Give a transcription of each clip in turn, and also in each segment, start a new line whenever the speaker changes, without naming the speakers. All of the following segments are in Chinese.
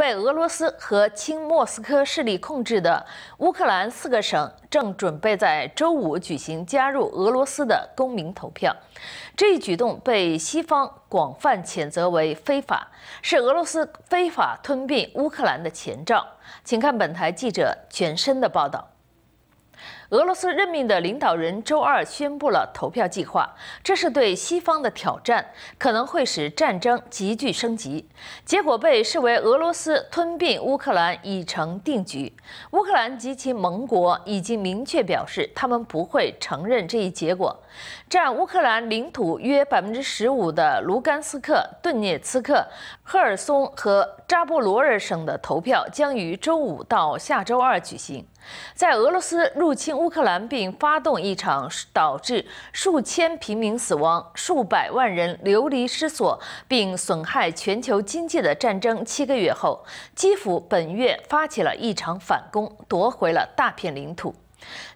被俄罗斯和亲莫斯科势力控制的乌克兰四个省正准备在周五举行加入俄罗斯的公民投票，这一举动被西方广泛谴责为非法，是俄罗斯非法吞并乌克兰的前兆。请看本台记者全身的报道。俄罗斯任命的领导人周二宣布了投票计划，这是对西方的挑战，可能会使战争急剧升级。结果被视为俄罗斯吞并乌克兰已成定局。乌克兰及其盟国已经明确表示，他们不会承认这一结果。占乌克兰领土约百分之十五的卢甘斯克、顿涅茨克、赫尔松和扎波罗尔省的投票将于周五到下周二举行。在俄罗斯入侵。乌克兰并发动一场导致数千平民死亡、数百万人流离失所，并损害全球经济的战争。七个月后，基辅本月发起了一场反攻，夺回了大片领土。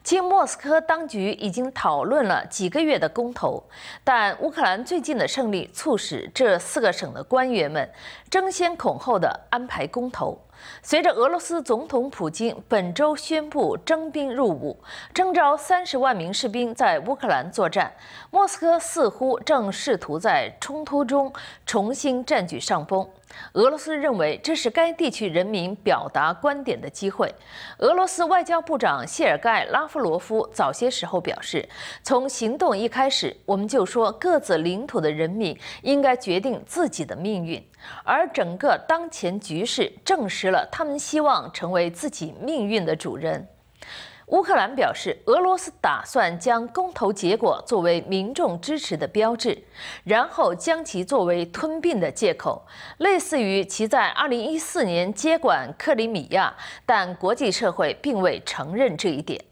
经莫斯科当局已经讨论了几个月的公投，但乌克兰最近的胜利促使这四个省的官员们争先恐后地安排公投。随着俄罗斯总统普京本周宣布征兵入伍，征召三十万名士兵在乌克兰作战，莫斯科似乎正试图在冲突中重新占据上风。俄罗斯认为这是该地区人民表达观点的机会。俄罗斯外交部长谢尔盖·拉夫罗夫早些时候表示：“从行动一开始，我们就说各自领土的人民应该决定自己的命运，而整个当前局势正是。”了，他们希望成为自己命运的主人。乌克兰表示，俄罗斯打算将公投结果作为民众支持的标志，然后将其作为吞并的借口，类似于其在二零一四年接管克里米亚，但国际社会并未承认这一点。